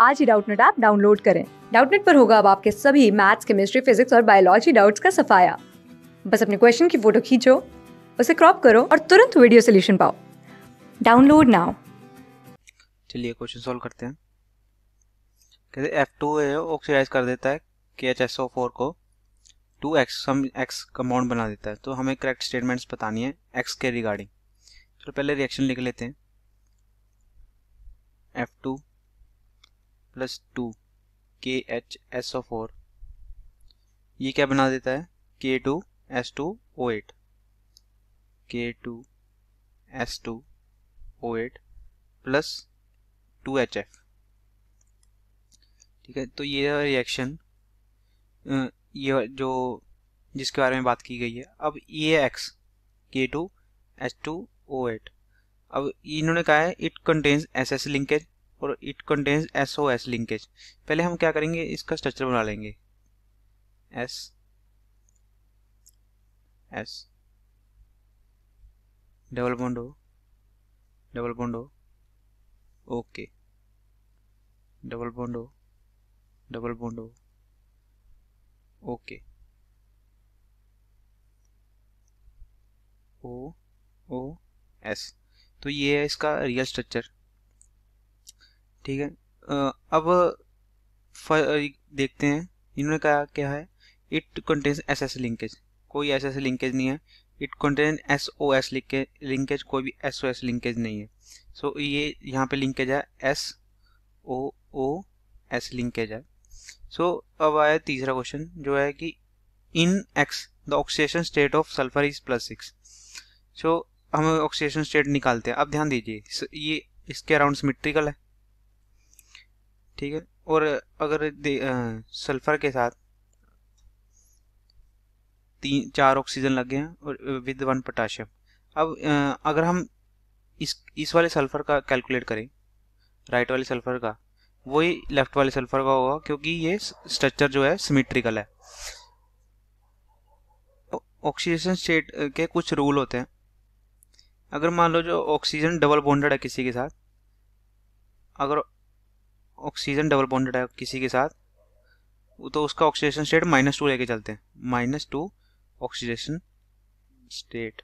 आज ही Doubtnut app download करें डाउटनेट पर होगा अब आपके सभी मैथ्स केमिस्ट्री फिजिक्स और बायोलॉजी डाउट्स का सफाया बस अपने क्वेश्चन की फोटो खींचो उसे क्रॉप करो और तुरंत वीडियो सोल्यूशन पाओ डाउनलोड नाउ चलिए क्वेश्चन सॉल्व करते हैं कहते एफ टू ऑक्सीडाइज कर देता है K H S O four को two X some X compound बना देता है तो हमें करेक्ट स्टेटमेंट्स बतानी है एक्स के रिगार्डिंग चलो पहले रिएक्शन लिख लेते हैं F two plus two K H S O four ये क्या बना देता है K two S two O eight K two S two O eight plus two H F ठीक है तो ये रिएक्शन ये जो जिसके बारे में बात की गई है अब ये X K two H two O eight अब इन्होंने कहा है it contains S S linkage और it contains S O S linkage पहले हम क्या करेंगे इसका स्ट्रक्चर बना लेंगे S S double bond double bond okay double bond double bond okay O O S तो ये है इसका रियल स्ट्रक्चर ठीक है अब देखते हैं इन्होंने कहा क्या है it contains S S linkage कोई एस एस लिंकेज नहीं है it contain S O S linkage कोई भी एस ओ एस लिंकेज नहीं है सो so, ये यहाँ पे लिंकेज है S O O S linkage है सो so, अब आया तीसरा क्वेश्चन जो है कि in X the oxidation state of sulphur is plus six so हम ऑक्सीडेशन स्टेट निकालते हैं अब ध्यान दीजिए ये इसके अराउंड सिमेट्रिकल है ठीक है और अगर सल्फर के साथ तीन चार ऑक्सीजन लग गए हैं और विद वन पोटाशियम अब अगर हम इस इस वाले सल्फर का कैलकुलेट करें राइट वाले सल्फर का वही लेफ्ट वाले सल्फर का होगा क्योंकि ये स्ट्रक्चर जो है सिमेट्रिकल है ऑक्सीजन तो स्टेट के कुछ रूल होते हैं अगर मान लो जो ऑक्सीजन डबल बॉन्डेड है किसी के साथ अगर ऑक्सीजन डबल बॉन्डेड है किसी के साथ तो उसका ऑक्सीजेशन स्टेट माइनस टू लेके चलते हैं minus two oxidation state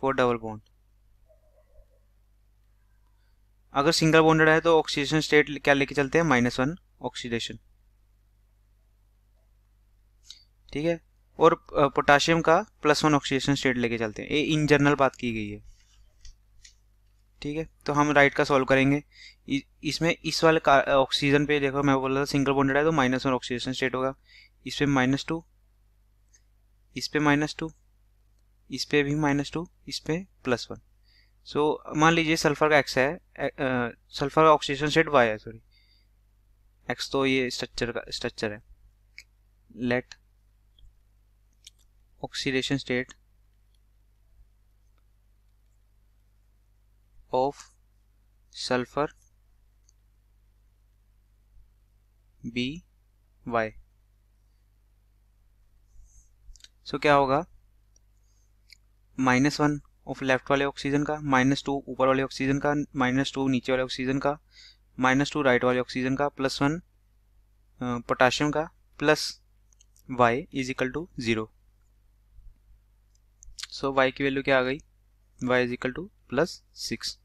for double bond अगर सिंगल बॉन्डेड है तो ऑक्सीजेशन स्टेट क्या लेके चलते हैं माइनस वन ऑक्सीडेशन ठीक है और पोटाशियम का प्लस वन ऑक्सीजेशन स्टेट लेके चलते हैं ये इन जनरल बात की गई है ठीक है तो हम राइट का सॉल्व करेंगे इसमें इस वाले ऑक्सीजन पे देखो मैं बोल रहा था सिंगल बॉन्डेड है तो माइनस वन ऑक्सीजन स्टेट होगा इस पर माइनस टू इस पर माइनस टू इस पर भी माइनस टू इस पर प्लस वन सो मान लीजिए सल्फर का एक्स है सल्फर का ऑक्सीजन स्टेट वाई है सॉरी एक्स तो ये स्ट्रक्चर का स्ट्रक्चर है let oxidation state of sulfur be Y so क्या होगा माइनस वन ऑफ लेफ्ट वाले ऑक्सीजन का माइनस टू ऊपर वाले ऑक्सीजन का माइनस टू नीचे वाले ऑक्सीजन का माइनस टू राइट वाले ऑक्सीजन का प्लस वन पोटाशियम का plus Y is equal to zero so Y की वैल्यू क्या आ गई Y is equal to plus six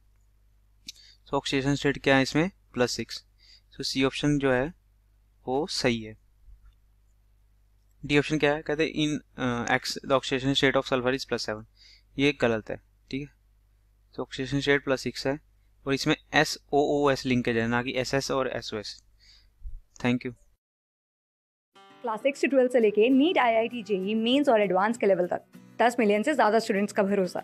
so oxygen state क्या है इसमें plus six so C option जो है वो सही है डी ऑप्शन क्या है कहते हैं in X the oxygen state of sulphur is plus seven ये गलत है ठीक है so oxygen state plus six है और इसमें S O O S linkage है ना कि एस एस और S O S thank you class six से ट्वेल्थ से लेके NEET I I T JEE Mains और एडवांस के लेवल तक दस मिलियन से ज़्यादा स्टूडेंट्स का भरोसा